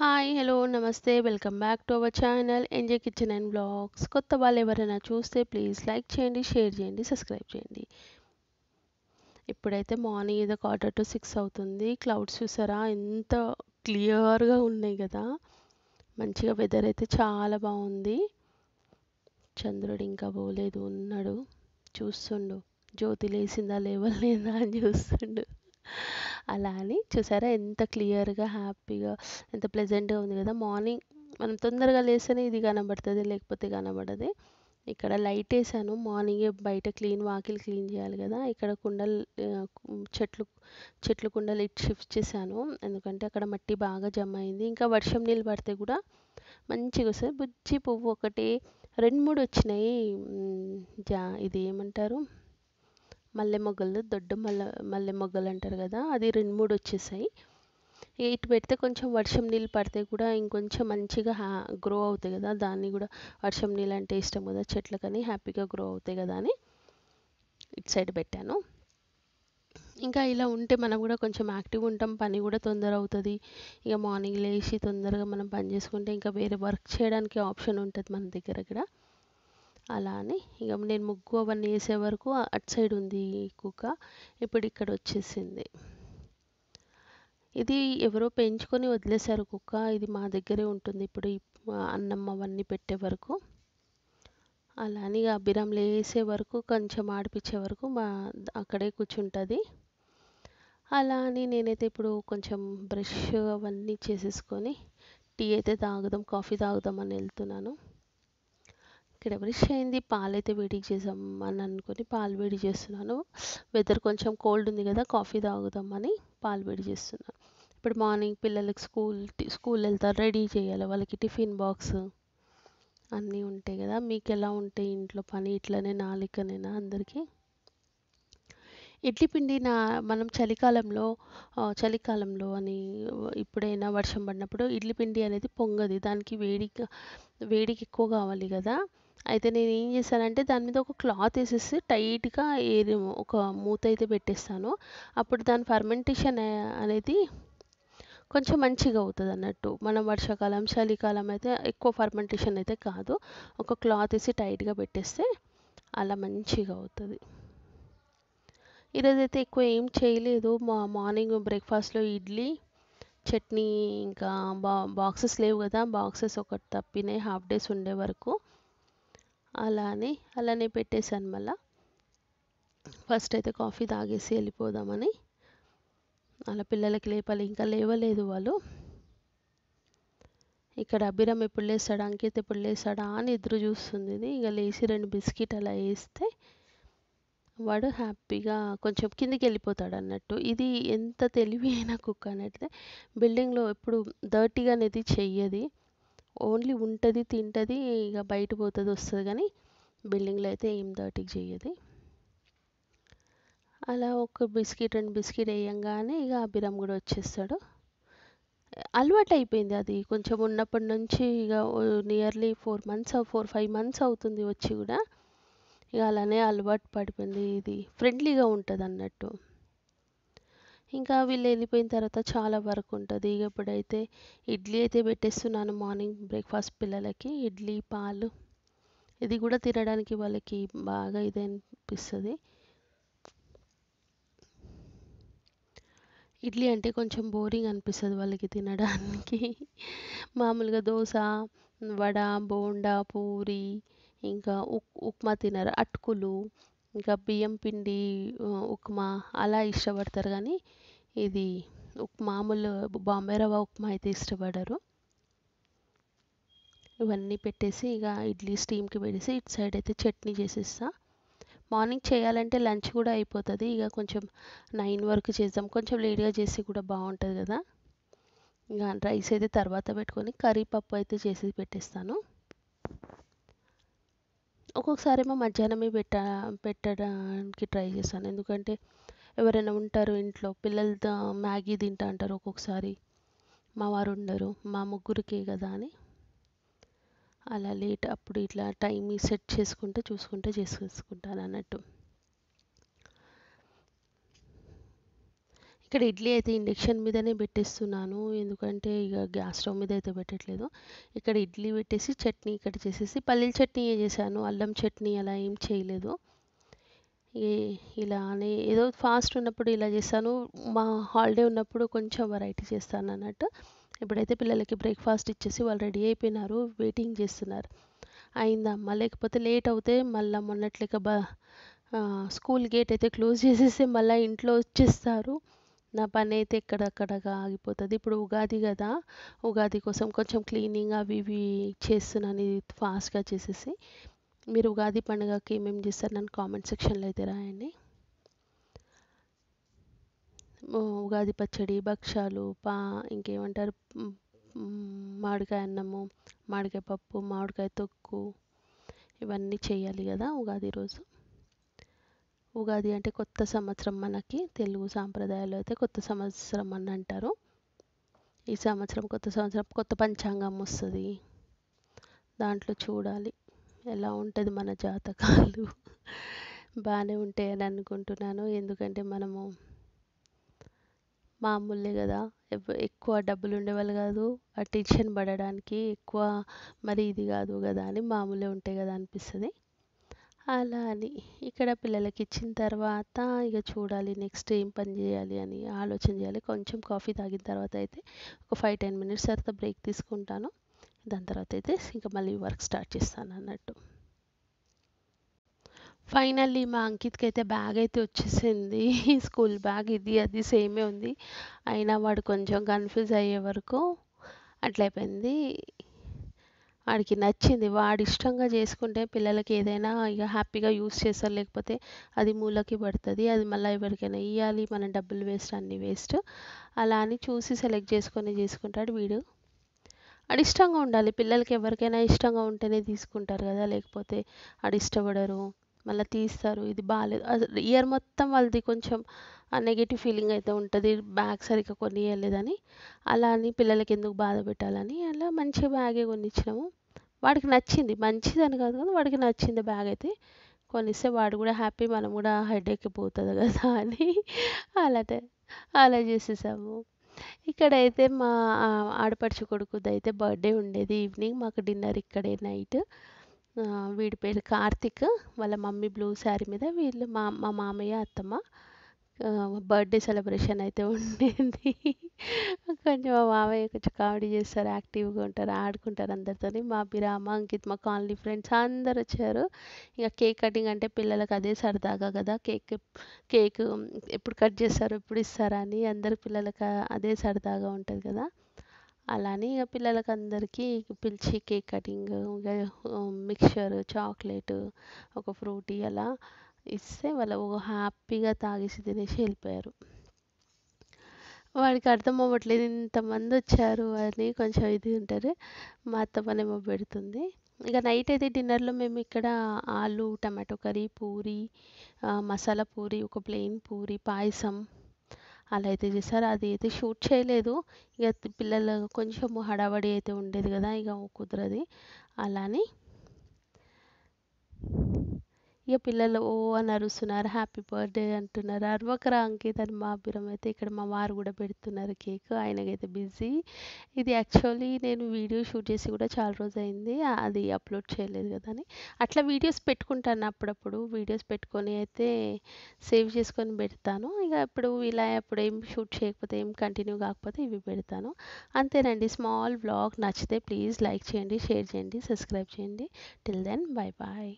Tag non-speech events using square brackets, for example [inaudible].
hi hello నమస్తే welcome back to our channel MJ kitchen and vlogs కొత్త వాళ్ళు ఎవరైనా చూస్తే ప్లీజ్ లైక్ చేయండి షేర్ చేయండి సబ్స్క్రైబ్ చేయండి ఇప్పుడైతే మార్నింగ్ ఇది క్వార్టర్ టు సిక్స్ అవుతుంది క్లౌడ్స్ చూసారా ఎంత క్లియర్గా ఉన్నాయి కదా మంచిగా వెదర్ అయితే చాలా బాగుంది చంద్రుడు ఇంకా పోలేదు ఉన్నాడు చూస్తుండు జ్యోతి లేచిందా లేవలేదా అని చూస్తుండు అలా అని చూసారా ఎంత క్లియర్గా హ్యాపీగా ఎంత ప్లెజెంట్గా ఉంది కదా మార్నింగ్ మనం తొందరగా లేస్తేనే ఇది కనబడుతుంది లేకపోతే కనబడదు ఇక్కడ లైట్ వేసాను మార్నింగే బయట క్లీన్ వాకిలు క్లీన్ చేయాలి కదా ఇక్కడ కుండలు చెట్లు చెట్లు కుండలు ఇటు షిఫ్ట్ చేశాను ఎందుకంటే అక్కడ మట్టి బాగా జమ అయింది ఇంకా వర్షం నీళ్ళు పడితే కూడా మంచిగా వస్తుంది బుజ్జి పువ్వు ఒకటి రెండు మూడు వచ్చినాయి జా ఇది ఏమంటారు మల్లె మొగ్గలు దొడ్డు మల్ల మల్లె మొగ్గలు అంటారు కదా అది రెండు మూడు వచ్చేసాయి ఇటు పెడితే కొంచెం వర్షం నీళ్ళు పడితే కూడా ఇంకొంచెం మంచిగా గ్రో అవుతాయి కదా దాన్ని కూడా వర్షం నీళ్ళు అంటే ఇష్టం కదా చెట్లకని హ్యాపీగా గ్రో అవుతాయి కదా అని ఇటు సైడ్ పెట్టాను ఇంకా ఇలా ఉంటే మనం కూడా కొంచెం యాక్టివ్ ఉంటాం పని కూడా తొందర అవుతుంది ఇక మార్నింగ్ లేచి తొందరగా మనం పని చేసుకుంటే ఇంకా వేరే వర్క్ చేయడానికి ఆప్షన్ ఉంటుంది మన దగ్గర కూడా అలా అని ఇక నేను ముగ్గు అవన్నీ వేసే వరకు అటు సైడ్ ఉంది కుక్క ఇప్పుడు ఇక్కడ వచ్చేసింది ఇది ఎవరో పెంచుకొని వదిలేశారు కుక్క ఇది మా దగ్గరే ఉంటుంది ఇప్పుడు అన్నం అవన్నీ పెట్టే వరకు అలానే అభిరామ్ లేసే వరకు కొంచెం ఆడిపించే వరకు మా అక్కడే కూర్చుంటుంది అలా అని నేనైతే ఇప్పుడు కొంచెం బ్రష్ అవన్నీ చేసేసుకొని టీ అయితే తాగుదాం కాఫీ తాగుదాం అని వెళ్తున్నాను ఇక్కడ బ్రష్ పాలు పాలైతే వేడికి చేసాం అని అనుకొని పాలు వేడి చేస్తున్నాను వెదర్ కొంచెం కోల్డ్ ఉంది కదా కాఫీ తాగుదామని పాలు వేడి చేస్తున్నాను ఇప్పుడు మార్నింగ్ పిల్లలకి స్కూల్ స్కూల్ వెళ్తారు రెడీ చేయాలి వాళ్ళకి టిఫిన్ బాక్స్ అన్నీ ఉంటాయి కదా మీకు ఎలా ఉంటాయి ఇంట్లో పని ఇట్లనే నాలికనైనా అందరికీ ఇడ్లీ పిండి నా మనం చలికాలంలో చలికాలంలో అని ఇప్పుడైనా వర్షం పడినప్పుడు ఇడ్లీ పిండి అనేది పొంగది దానికి వేడిగా వేడికి ఎక్కువ కావాలి కదా అయితే నేను ఏం చేశానంటే దాని మీద ఒక క్లాత్ వేసేసి టైట్గా ఏది ఒక మూత అయితే పెట్టేస్తాను అప్పుడు దాని ఫర్మెంటేషన్ అనేది కొంచెం మంచిగా అవుతుంది అన్నట్టు మనం వర్షాకాలం చలికాలం అయితే ఎక్కువ ఫర్మెంటేషన్ అయితే కాదు ఒక క్లాత్ వేసి టైట్గా పెట్టేస్తే అలా మంచిగా అవుతుంది ఈరోజైతే ఎక్కువ ఏం చేయలేదు మా మార్నింగ్ బ్రేక్ఫాస్ట్లో ఇడ్లీ చట్నీ ఇంకా బా బాక్సెస్ లేవు కదా బాక్సెస్ ఒకటి తప్పినాయి హాఫ్ డేస్ ఉండే వరకు అలానే అలానే పెట్టేశాను మళ్ళా ఫస్ట్ అయితే కాఫీ తాగేసి వెళ్ళిపోదామని అలా పిల్లలకి లేపాలి ఇంకా లేవలేదు వాళ్ళు ఇక్కడ అభిరామ్ ఎప్పుడు లేస్తాడా అంకిత ఎప్పుడు లేస్తాడా అని ఎదురు చూస్తుంది ఇంకా లేచి రెండు బిస్కెట్ అలా వేస్తే వాడు హ్యాపీగా కొంచెం కిందికి వెళ్ళిపోతాడు అన్నట్టు ఇది ఎంత తెలివి అయినా కుక్క అన్నట్టు బిల్డింగ్లో ఎప్పుడు డర్టీగా అనేది చెయ్యది ఓన్లీ ఉంటుంది తింటుంది ఇక బయట పోతుంది వస్తుంది కానీ బిల్డింగ్లో అయితే ఏం దాటికి చేయదు అలా ఒక బిస్కెట్ రెండు బిస్కెట్ వేయంగానే ఇక అభిరామ్ కూడా వచ్చేస్తాడు అలవాటు అయిపోయింది అది కొంచెం ఉన్నప్పటి నుంచి ఇక nearly four months four five months అవుతుంది వచ్చి కూడా ఇక అలానే అలవాటు పడిపోయింది ఇది ఫ్రెండ్లీగా ఉంటుంది అన్నట్టు ఇంకా వీళ్ళు వెళ్ళిపోయిన తర్వాత చాలా వర్క్ ఉంటుంది ఇక ఇప్పుడైతే ఇడ్లీ అయితే పెట్టేస్తున్నాను మార్నింగ్ బ్రేక్ఫాస్ట్ పిల్లలకి ఇడ్లీ పాలు ఇది కూడా తినడానికి వాళ్ళకి బాగా ఇది అనిపిస్తుంది ఇడ్లీ అంటే కొంచెం బోరింగ్ అనిపిస్తుంది వాళ్ళకి తినడానికి మామూలుగా దోశ వడ బోండా పూరి ఇంకా ఉప్మా తినరు అటుకులు ఇంకా బియ్యం పిండి ఉప్మా అలా ఇష్టపడతారు కానీ ఇది మామూలు బాంబే రవ్వ ఉప్మా అయితే ఇష్టపడరు ఇవన్నీ పెట్టేసి ఇక ఇడ్లీ స్టీమ్కి పెట్టేసి ఇటు సైడ్ అయితే చట్నీ చేసేస్తా మార్నింగ్ చేయాలంటే లంచ్ కూడా అయిపోతుంది ఇక కొంచెం నైన్ వరకు చేద్దాం కొంచెం లేట్గా చేసి కూడా బాగుంటుంది కదా ఇంకా రైస్ అయితే తర్వాత పెట్టుకొని కర్రీ పప్పు అయితే చేసి పెట్టేస్తాను ఒక్కొక్కసారి ఏమో మధ్యాహ్నమే పెట్ట పెట్టడానికి ట్రై చేస్తాను ఎందుకంటే ఎవరైనా ఉంటారు ఇంట్లో పిల్లలతో మ్యాగీ తింటా అంటారు ఒక్కొక్కసారి మా వారు ఉండరు మా ముగ్గురికే కదా అని అలా లేట్ అప్పుడు ఇట్లా టైం సెట్ చేసుకుంటూ చూసుకుంటూ చేసుకుంటాను అన్నట్టు ఇక్కడ ఇడ్లీ అయితే ఇండక్షన్ మీదనే పెట్టేస్తున్నాను ఎందుకంటే ఇక గ్యాస్ స్టవ్ మీద అయితే పెట్టట్లేదు ఇక్కడ ఇడ్లీ పెట్టేసి చట్నీ ఇక్కడ చేసేసి పల్లీల చట్నీ చేశాను అల్లం చట్నీ అలా ఏం చేయలేదు అని ఏదో ఫాస్ట్ ఉన్నప్పుడు ఇలా చేస్తాను మా హాలిడే ఉన్నప్పుడు కొంచెం వెరైటీ చేస్తాను అన్నట్టు ఇప్పుడైతే పిల్లలకి బ్రేక్ఫాస్ట్ ఇచ్చేసి వాళ్ళు రెడీ అయిపోయినారు వెయిటింగ్ చేస్తున్నారు అయిందమ్మా లేకపోతే లేట్ అవుతే మళ్ళీ మొన్నట్లేక బ స్కూల్ గేట్ అయితే క్లోజ్ చేసేసి మళ్ళీ ఇంట్లో వచ్చేస్తారు నా పని అయితే ఎక్కడక్కడగా ఆగిపోతుంది ఇప్పుడు ఉగాది కదా ఉగాది కోసం కొంచెం క్లీనింగ్ అవి ఇవి చేస్తున్నాను ఇది ఫాస్ట్గా చేసేసి మీరు ఉగాది పండుగకి ఏమేమి చేస్తారు నన్ను కామెంట్ సెక్షన్లో అయితే రాయండి ఉగాది పచ్చడి భక్ష్యాలు పా ఇంకేమంటారు మామిడికాయ అన్నము మామిడికాయ పప్పు మామిడికాయ తొక్కు ఇవన్నీ చేయాలి కదా ఉగాది రోజు ఉగాది అంటే కొత్త సంవత్సరం మనకి తెలుగు సాంప్రదాయాలు అయితే కొత్త సంవత్సరం అని అంటారు ఈ సంవత్సరం కొత్త సంవత్సరం కొత్త పంచాంగం వస్తుంది దాంట్లో చూడాలి ఎలా ఉంటుంది మన జాతకాలు [laughs] బాగానే ఉంటాయని అనుకుంటున్నాను ఎందుకంటే మనము మామూలే కదా ఎక్కువ డబ్బులు ఉండేవాళ్ళు కాదు ఆ టెన్షన్ పడడానికి ఎక్కువ మరి ఇది కాదు కదా అని మామూలే ఉంటాయి కదా అనిపిస్తుంది అలా అని ఇక్కడ పిల్లలకి ఇచ్చిన తర్వాత ఇక చూడాలి నెక్స్ట్ ఏం పని చేయాలి అని ఆలోచన చేయాలి కొంచెం కాఫీ తాగిన తర్వాత అయితే ఒక ఫైవ్ టెన్ మినిట్స్ తర్వాత బ్రేక్ తీసుకుంటాను దాని తర్వాత అయితే ఇంకా మళ్ళీ వర్క్ స్టార్ట్ చేస్తాను అన్నట్టు ఫైనల్లీ మా అంకిత్కి అయితే బ్యాగ్ అయితే వచ్చేసింది స్కూల్ [laughs] బ్యాగ్ ఇది అది సేమే ఉంది అయినా వాడు కొంచెం కన్ఫ్యూజ్ అయ్యే వరకు అట్లయిపోయింది వాడికి నచ్చింది వాడి ఇష్టంగా చేసుకుంటే పిల్లలకి ఏదైనా ఇక హ్యాపీగా యూస్ చేస్తారు లేకపోతే అది మూలకి పడుతుంది అది మళ్ళీ ఎవరికైనా ఇవ్వాలి మన డబ్బులు వేస్ట్ అన్ని వేస్ట్ అలా అని చూసి సెలెక్ట్ చేసుకొని చేసుకుంటాడు వీడు అది ఇష్టంగా ఉండాలి పిల్లలకి ఎవరికైనా ఇష్టంగా ఉంటేనే తీసుకుంటారు కదా లేకపోతే అది ఇష్టపడరు మళ్ళీ తీస్తారు ఇది బాగాలేదు అసలు ఇయర్ మొత్తం వాళ్ళది కొంచెం నెగిటివ్ ఫీలింగ్ అయితే ఉంటుంది బ్యాగ్ సరిగ్గా కొనియలేదని అలా అని పిల్లలకి ఎందుకు బాధ పెట్టాలని అలా మంచి బ్యాగే కొనిచ్చినాము వాడికి నచ్చింది మంచిదని కాదు కానీ వాడికి నచ్చింది బ్యాగ్ అయితే కొనిస్తే వాడు కూడా హ్యాపీ మనం కూడా హెడ్ పోతుంది కదా అని అలా అలా చేసేసాము ఇక్కడైతే మా ఆడపడిచి కొడుకుది అయితే బర్త్డే ఉండేది ఈవినింగ్ మాకు డిన్నర్ ఇక్కడే నైట్ వీడి పేరు కార్తిక్ వాళ్ళ మమ్మీ బ్లూ శారీ మీద వీళ్ళు మా మా మామయ్య అత్తమ్మ బర్త్డే సెలబ్రేషన్ అయితే ఉండేది కొంచెం మా మామయ్య కొంచెం కామెడీ చేస్తారు యాక్టివ్గా ఉంటారు ఆడుకుంటారు అందరితో మా బిరామ అంకిత్ మా కాలనీ ఫ్రెండ్స్ అందరు వచ్చారు ఇక కేక్ కటింగ్ అంటే పిల్లలకు అదే సరదాగా కదా కేక్ కేక్ ఎప్పుడు కట్ చేస్తారు ఎప్పుడు ఇస్తారా అని అందరు పిల్లలకు అదే సరదాగా ఉంటుంది కదా అలానే ఇక పిల్లలకి అందరికీ పిలిచి కేక్ కటింగ్ మిక్చర్ చాక్లెట్ ఒక ఫ్రూటీ అలా ఇస్తే వాళ్ళు హ్యాపీగా తాగేసి తినేసి వెళ్ళిపోయారు వాడికి అర్థం అవ్వట్లేదు ఇంతమంది వచ్చారు అని కొంచెం ఇది ఉంటారు మా అత్తమ్మనేమో పెడుతుంది ఇక నైట్ అయితే డిన్నర్లో మేము ఇక్కడ ఆలు టమాటో కర్రీ పూరి మసాలా పూరి ఒక ప్లెయిన్ పూరి పాయసం అలా అయితే చేశారు అది అయితే షూట్ చేయలేదు ఇక పిల్లలు కొంచెం హడావడి అయితే ఉండేది కదా ఇక కుదరది అలానే ఇక పిల్లలు ఓ అని అరుస్తున్నారు హ్యాపీ బర్త్డే అంటున్నారు అరవకరా అంకిత్ అని మా అభిరం అయితే ఇక్కడ మా వారు కూడా పెడుతున్నారు కేక్ ఆయనకైతే బిజీ ఇది యాక్చువల్లీ నేను వీడియో షూట్ చేసి కూడా చాలా రోజు అయింది అది అప్లోడ్ చేయలేదు కదా అని అట్లా వీడియోస్ పెట్టుకుంటాను అప్పుడప్పుడు వీడియోస్ పెట్టుకొని అయితే సేవ్ చేసుకొని పెడతాను ఇక ఇప్పుడు ఇలా అప్పుడు ఏం షూట్ చేయకపోతే ఏం కంటిన్యూ కాకపోతే ఇవి పెడతాను అంతేనండి స్మాల్ బ్లాగ్ నచ్చితే ప్లీజ్ లైక్ చేయండి షేర్ చేయండి సబ్స్క్రైబ్ చేయండి టిల్ దెన్ బాయ్ బాయ్